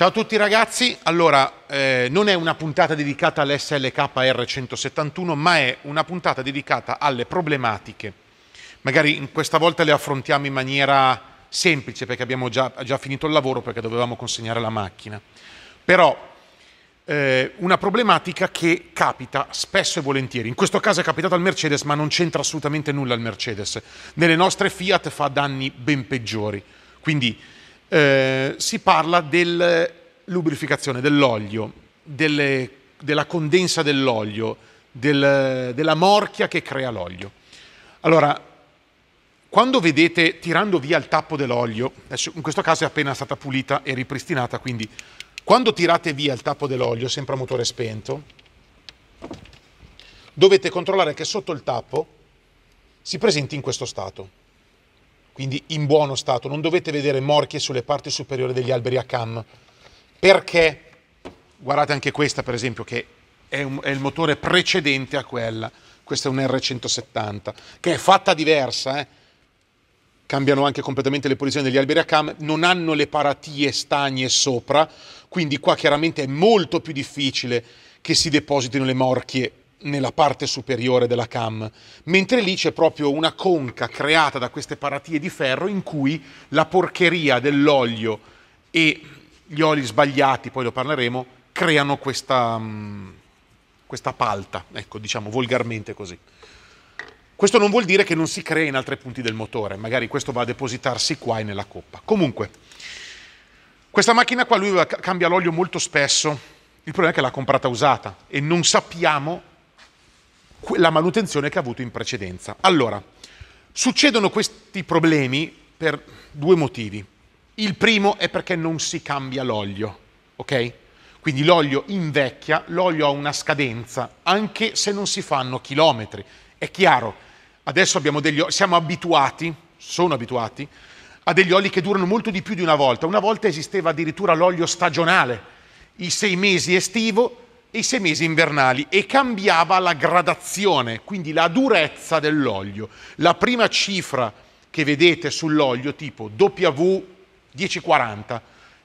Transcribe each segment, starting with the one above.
Ciao a tutti ragazzi, allora eh, non è una puntata dedicata all'SLKR 171 ma è una puntata dedicata alle problematiche. Magari questa volta le affrontiamo in maniera semplice perché abbiamo già, già finito il lavoro perché dovevamo consegnare la macchina. Però eh, una problematica che capita spesso e volentieri. In questo caso è capitato al Mercedes ma non c'entra assolutamente nulla al Mercedes. Nelle nostre Fiat fa danni ben peggiori. Quindi eh, si parla del lubrificazione dell'olio, delle, della condensa dell'olio, del, della morchia che crea l'olio. Allora, quando vedete tirando via il tappo dell'olio, in questo caso è appena stata pulita e ripristinata, quindi quando tirate via il tappo dell'olio, sempre a motore spento, dovete controllare che sotto il tappo si presenti in questo stato, quindi in buono stato, non dovete vedere morchie sulle parti superiori degli alberi a cam, perché? Guardate anche questa per esempio che è, un, è il motore precedente a quella, questa è un R170 che è fatta diversa, eh? cambiano anche completamente le posizioni degli alberi a cam, non hanno le paratie stagne sopra, quindi qua chiaramente è molto più difficile che si depositino le morchie nella parte superiore della cam, mentre lì c'è proprio una conca creata da queste paratie di ferro in cui la porcheria dell'olio e gli oli sbagliati, poi lo parleremo, creano questa, mh, mm, questa palta, ecco, diciamo volgarmente così. Questo non vuol dire che non si crea in altri punti del motore, magari questo va a depositarsi qua e nella coppa. Comunque, questa macchina qua lui cambia l'olio molto spesso, il problema è che l'ha comprata usata e non sappiamo la manutenzione che ha avuto in precedenza. Allora, succedono questi problemi per due motivi. Il primo è perché non si cambia l'olio, ok? Quindi l'olio invecchia, l'olio ha una scadenza, anche se non si fanno chilometri. È chiaro, adesso degli, siamo abituati, sono abituati, a degli oli che durano molto di più di una volta. Una volta esisteva addirittura l'olio stagionale, i sei mesi estivo e i sei mesi invernali, e cambiava la gradazione, quindi la durezza dell'olio. La prima cifra che vedete sull'olio, tipo W 1040.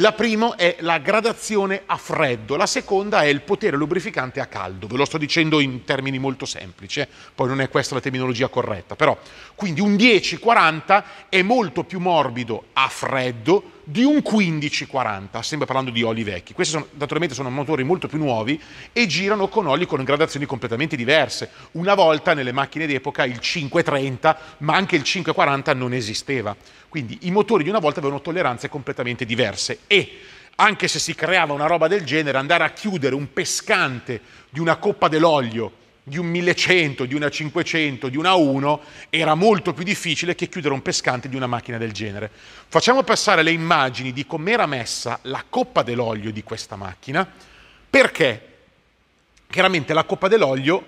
La prima è la gradazione a freddo, la seconda è il potere lubrificante a caldo. Ve lo sto dicendo in termini molto semplici, eh. poi non è questa la terminologia corretta, però. Quindi un 1040 è molto più morbido a freddo di un 1540, sempre parlando di oli vecchi. Questi sono, naturalmente sono motori molto più nuovi e girano con oli con gradazioni completamente diverse. Una volta nelle macchine d'epoca il 530, ma anche il 540 non esisteva. Quindi i motori di una volta avevano tolleranze completamente diverse e anche se si creava una roba del genere, andare a chiudere un pescante di una coppa dell'olio di un 1100, di una 500, di una 1, era molto più difficile che chiudere un pescante di una macchina del genere. Facciamo passare le immagini di com'era messa la coppa dell'olio di questa macchina, perché chiaramente la coppa dell'olio,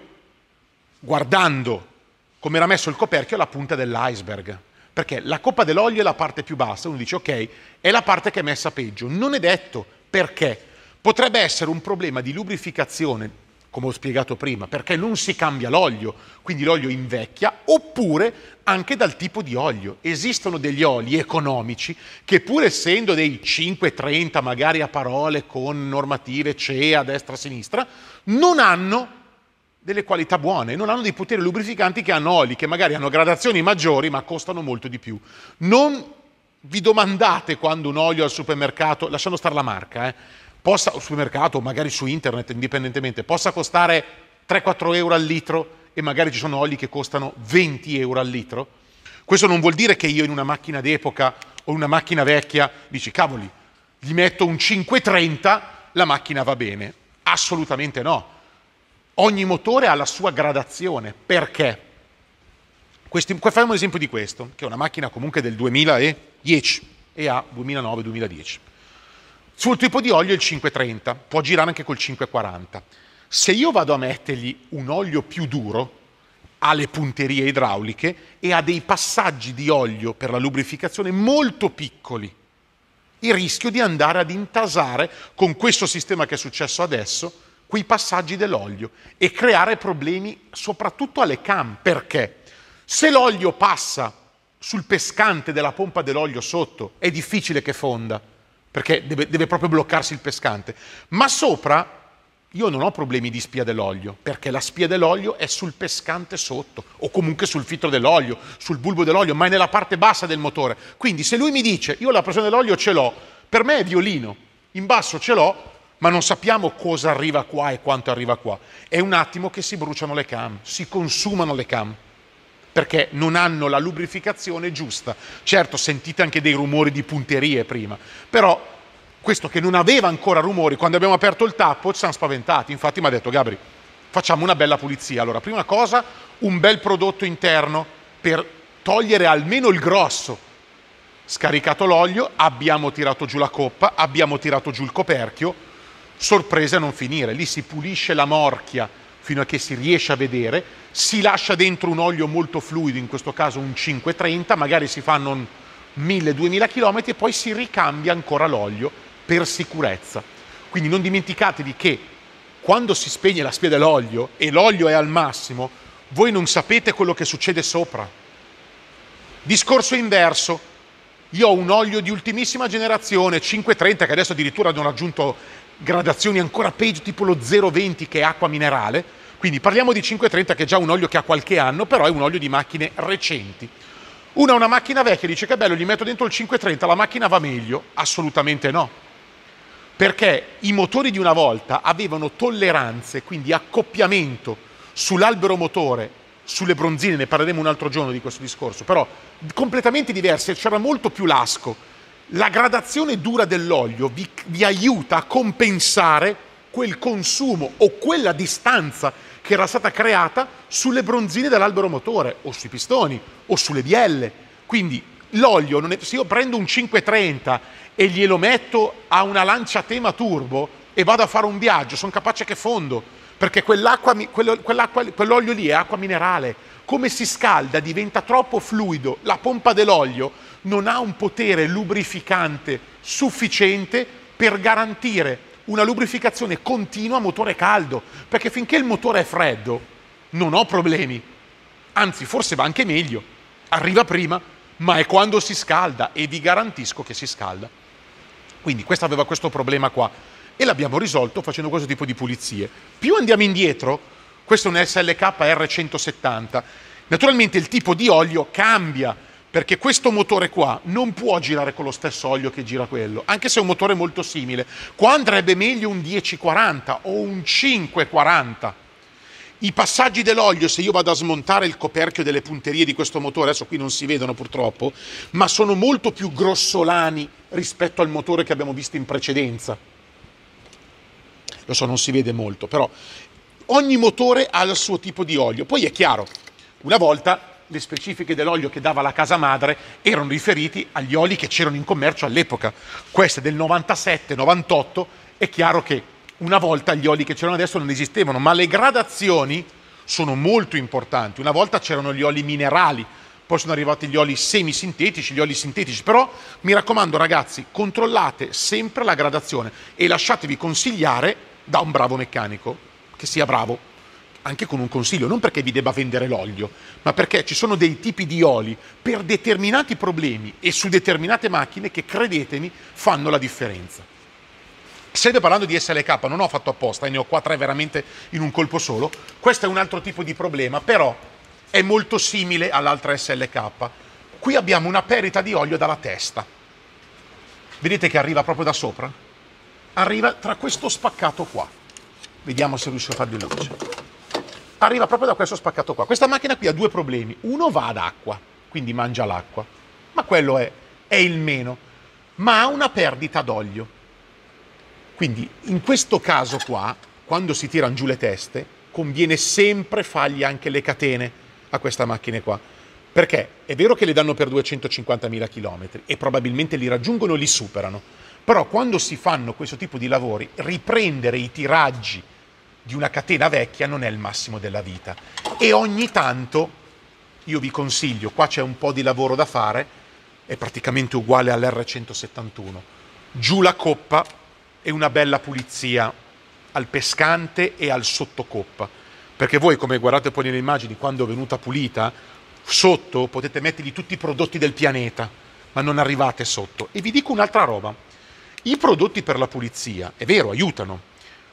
guardando come era messo il coperchio, è la punta dell'iceberg. Perché la coppa dell'olio è la parte più bassa, uno dice ok, è la parte che è messa peggio. Non è detto perché. Potrebbe essere un problema di lubrificazione come ho spiegato prima, perché non si cambia l'olio, quindi l'olio invecchia, oppure anche dal tipo di olio. Esistono degli oli economici che pur essendo dei 5-30 magari a parole con normative CEA, destra, sinistra, non hanno delle qualità buone, non hanno dei poteri lubrificanti che hanno oli, che magari hanno gradazioni maggiori ma costano molto di più. Non vi domandate quando un olio al supermercato, lasciando stare la marca, eh, possa, o supermercato, magari su internet, indipendentemente, possa costare 3-4 euro al litro e magari ci sono oli che costano 20 euro al litro. Questo non vuol dire che io in una macchina d'epoca o in una macchina vecchia dici, cavoli, gli metto un 530, la macchina va bene. Assolutamente no. Ogni motore ha la sua gradazione. Perché? Questi, facciamo un esempio di questo, che è una macchina comunque del 2010 e ha 2009-2010. Sul tipo di olio il 530, può girare anche col 540. Se io vado a mettergli un olio più duro, ha le punterie idrauliche e ha dei passaggi di olio per la lubrificazione molto piccoli. Il rischio di andare ad intasare con questo sistema che è successo adesso quei passaggi dell'olio e creare problemi soprattutto alle cam. Perché? Se l'olio passa sul pescante della pompa dell'olio sotto, è difficile che fonda perché deve, deve, proprio bloccarsi il pescante. Ma sopra io non ho problemi di spia dell'olio, perché la spia dell'olio è sul pescante sotto, o comunque sul filtro dell'olio, sul bulbo dell'olio, ma è nella parte bassa del motore. Quindi se lui mi dice io la pressione dell'olio ce l'ho, per me è violino, in basso ce l'ho, ma non sappiamo cosa arriva qua e quanto arriva qua. È un attimo che si bruciano le cam, si consumano le cam perché non hanno la lubrificazione giusta. Certo, sentite anche dei rumori di punterie prima, però questo che non aveva ancora rumori, quando abbiamo aperto il tappo ci siamo spaventati, infatti mi ha detto Gabri, facciamo una bella pulizia. Allora, prima cosa, un bel prodotto interno per togliere almeno il grosso. Scaricato l'olio, abbiamo tirato giù la coppa, abbiamo tirato giù il coperchio, sorpresa a non finire, lì si pulisce la morchia fino a che si riesce a vedere, si lascia dentro un olio molto fluido, in questo caso un 530, magari si fanno 1000-2000 km e poi si ricambia ancora l'olio per sicurezza. Quindi non dimenticatevi che quando si spegne la spia dell'olio e l'olio è al massimo, voi non sapete quello che succede sopra. Discorso inverso, io ho un olio di ultimissima generazione, 530, che adesso addirittura hanno raggiunto gradazioni ancora peggio, tipo lo 0,20 che è acqua minerale. Quindi parliamo di 5,30 che è già un olio che ha qualche anno, però è un olio di macchine recenti. Una è una macchina vecchia, dice che bello, gli metto dentro il 5,30, la macchina va meglio. Assolutamente no. Perché i motori di una volta avevano tolleranze, quindi accoppiamento sull'albero motore, sulle bronzine, ne parleremo un altro giorno di questo discorso, però completamente diverse, c'era molto più lasco la gradazione dura dell'olio vi, vi aiuta a compensare quel consumo o quella distanza che era stata creata sulle bronzine dell'albero motore o sui pistoni o sulle bielle. Quindi l'olio, è, se io prendo un 530 e glielo metto a una lancia tema turbo e vado a fare un viaggio, sono capace che fondo, perché quell'olio lì è acqua minerale. Come si scalda diventa troppo fluido, la pompa dell'olio non ha un potere lubrificante sufficiente per garantire una lubrificazione continua a motore caldo, perché finché il motore è freddo non ho problemi, anzi forse va anche meglio, arriva prima, ma è quando si scalda e vi garantisco che si scalda. Quindi questo aveva questo problema qua e l'abbiamo risolto facendo questo tipo di pulizie. Più andiamo indietro, questo è un SLK R170, naturalmente il tipo di olio cambia perché questo motore qua non può girare con lo stesso olio che gira quello, anche se è un motore molto simile. Qua andrebbe meglio un 1040 o un 540. I passaggi dell'olio, se io vado a smontare il coperchio delle punterie di questo motore, adesso qui non si vedono purtroppo, ma sono molto più grossolani rispetto al motore che abbiamo visto in precedenza. Lo so, non si vede molto, però ogni motore ha il suo tipo di olio. Poi è chiaro, una volta le specifiche dell'olio che dava la casa madre erano riferiti agli oli che c'erano in commercio all'epoca. Queste del 97-98 è chiaro che una volta gli oli che c'erano adesso non esistevano, ma le gradazioni sono molto importanti. Una volta c'erano gli oli minerali, poi sono arrivati gli oli semisintetici, gli oli sintetici, però mi raccomando ragazzi, controllate sempre la gradazione e lasciatevi consigliare da un bravo meccanico, che sia bravo anche con un consiglio, non perché vi debba vendere l'olio, ma perché ci sono dei tipi di oli per determinati problemi e su determinate macchine che, credetemi, fanno la differenza. Sempre parlando di SLK, non ho fatto apposta, e eh, ne ho qua tre veramente in un colpo solo, questo è un altro tipo di problema, però è molto simile all'altra SLK. Qui abbiamo una perita di olio dalla testa. Vedete che arriva proprio da sopra? Arriva tra questo spaccato qua. Vediamo se riuscio a fargli luce arriva proprio da questo spaccato qua. Questa macchina qui ha due problemi. Uno va ad acqua, quindi mangia l'acqua, ma quello è, è il meno, ma ha una perdita d'olio. Quindi in questo caso qua, quando si tirano giù le teste, conviene sempre fargli anche le catene a questa macchina qua. Perché è vero che le danno per 250.000 km e probabilmente li raggiungono li superano, però quando si fanno questo tipo di lavori, riprendere i tiraggi di una catena vecchia non è il massimo della vita. E ogni tanto, io vi consiglio, qua c'è un po' di lavoro da fare, è praticamente uguale all'R171, giù la coppa e una bella pulizia al pescante e al sottocoppa. Perché voi, come guardate poi nelle immagini, quando è venuta pulita, sotto potete mettergli tutti i prodotti del pianeta, ma non arrivate sotto. E vi dico un'altra roba. I prodotti per la pulizia, è vero, aiutano,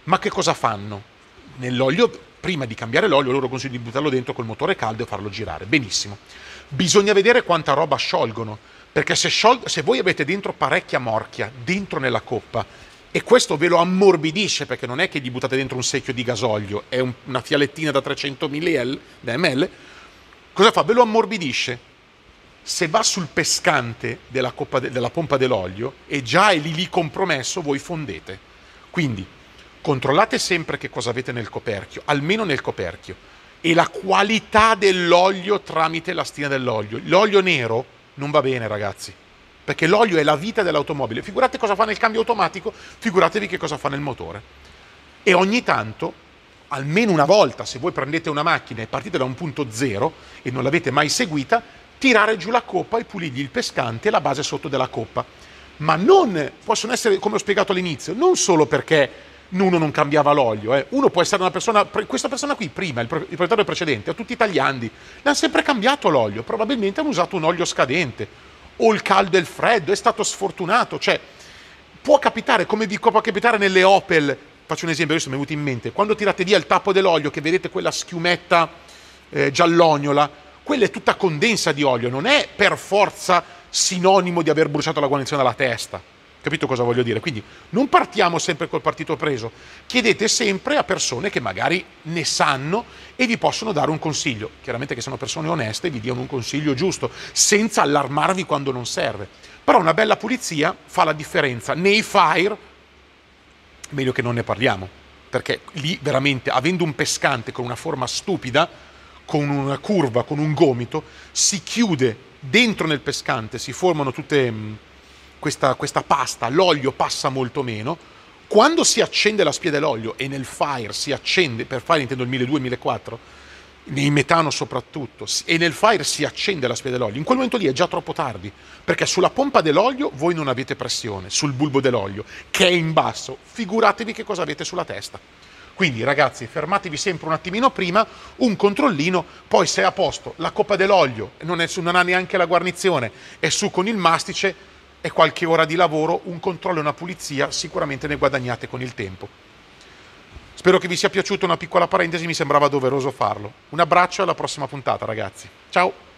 ma che cosa fanno? nell'olio, prima di cambiare l'olio loro consigliano di buttarlo dentro col motore caldo e farlo girare. Benissimo. Bisogna vedere quanta roba sciolgono, perché se, sciol- se voi avete dentro parecchia morchia, dentro nella coppa, e questo ve lo ammorbidisce perché non è che gli buttate dentro un secchio di gasolio, è un, una fialettina da 300 ml, da ml, cosa fa? Ve lo ammorbidisce. Se va sul pescante della, de- della pompa dell'olio e già è lì lì compromesso, voi fondete. Quindi controllate sempre che cosa avete nel coperchio, almeno nel coperchio, e la qualità dell'olio tramite la stina dell'olio. L'olio nero non va bene, ragazzi, perché l'olio è la vita dell'automobile. Figurate cosa fa nel cambio automatico, figuratevi che cosa fa nel motore. E ogni tanto almeno una volta, se voi prendete una macchina e partite da un punto zero e non l'avete mai seguita, tirare giù la coppa e pulirgli il pescante e la base sotto della coppa. Ma non possono essere, come ho spiegato all'inizio, non solo perché uno non cambiava l'olio. Eh. Uno può essere una persona, questa persona qui prima, il, proprietario precedente, a tutti i tagliandi, l'hanno sempre cambiato l'olio, probabilmente hanno usato un olio scadente, o il caldo e il freddo, è stato sfortunato, cioè può capitare, come dico, può capitare nelle Opel, faccio un esempio, adesso mi è venuto in mente, quando tirate via il tappo dell'olio, che vedete quella schiumetta eh, giallognola, quella è tutta condensa di olio, non è per forza sinonimo di aver bruciato la guarnizione alla testa. Capito cosa voglio dire? Quindi non partiamo sempre col partito preso, chiedete sempre a persone che magari ne sanno e vi possono dare un consiglio. Chiaramente che sono persone oneste e vi diano un consiglio giusto, senza allarmarvi quando non serve. Però una bella pulizia fa la differenza. Nei fire, meglio che non ne parliamo, perché lì veramente, avendo un pescante con una forma stupida, con una curva, con un gomito, si chiude dentro nel pescante, si formano tutte questa, questa pasta, l'olio passa molto meno, quando si accende la spia dell'olio e nel fire si accende, per fire intendo il 1200-1004, nei metano soprattutto, e nel fire si accende la spia dell'olio, in quel momento lì è già troppo tardi, perché sulla pompa dell'olio voi non avete pressione, sul bulbo dell'olio, che è in basso, figuratevi che cosa avete sulla testa. Quindi ragazzi, fermatevi sempre un attimino prima, un controllino, poi se è a posto la coppa dell'olio, non, è su, non ha neanche la guarnizione, è su con il mastice, e qualche ora di lavoro, un controllo e una pulizia sicuramente ne guadagnate con il tempo. Spero che vi sia piaciuta una piccola parentesi, mi sembrava doveroso farlo. Un abbraccio e alla prossima puntata ragazzi. Ciao!